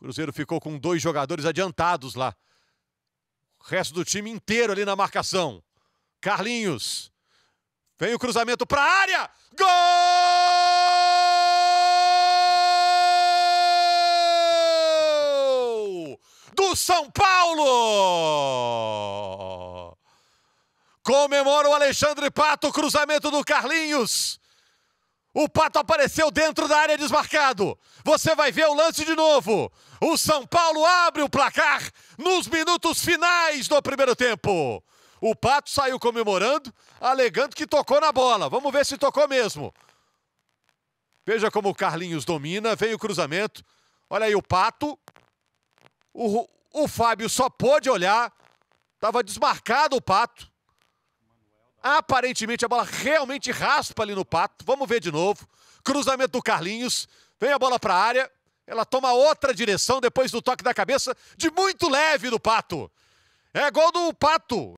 Cruzeiro ficou com dois jogadores adiantados lá. O resto do time inteiro ali na marcação. Carlinhos. Vem o cruzamento para a área. Gol! Do São Paulo! Comemora o Alexandre Pato, cruzamento do Carlinhos. O Pato apareceu dentro da área desmarcado. Você vai ver o lance de novo. O São Paulo abre o placar nos minutos finais do primeiro tempo. O Pato saiu comemorando, alegando que tocou na bola. Vamos ver se tocou mesmo. Veja como o Carlinhos domina, vem o cruzamento. Olha aí o Pato. O, o Fábio só pôde olhar. Estava desmarcado o Pato. Aparentemente a bola realmente raspa ali no pato. Vamos ver de novo. Cruzamento do Carlinhos. Vem a bola para a área. Ela toma outra direção depois do toque da cabeça de muito leve do pato. É gol do pato.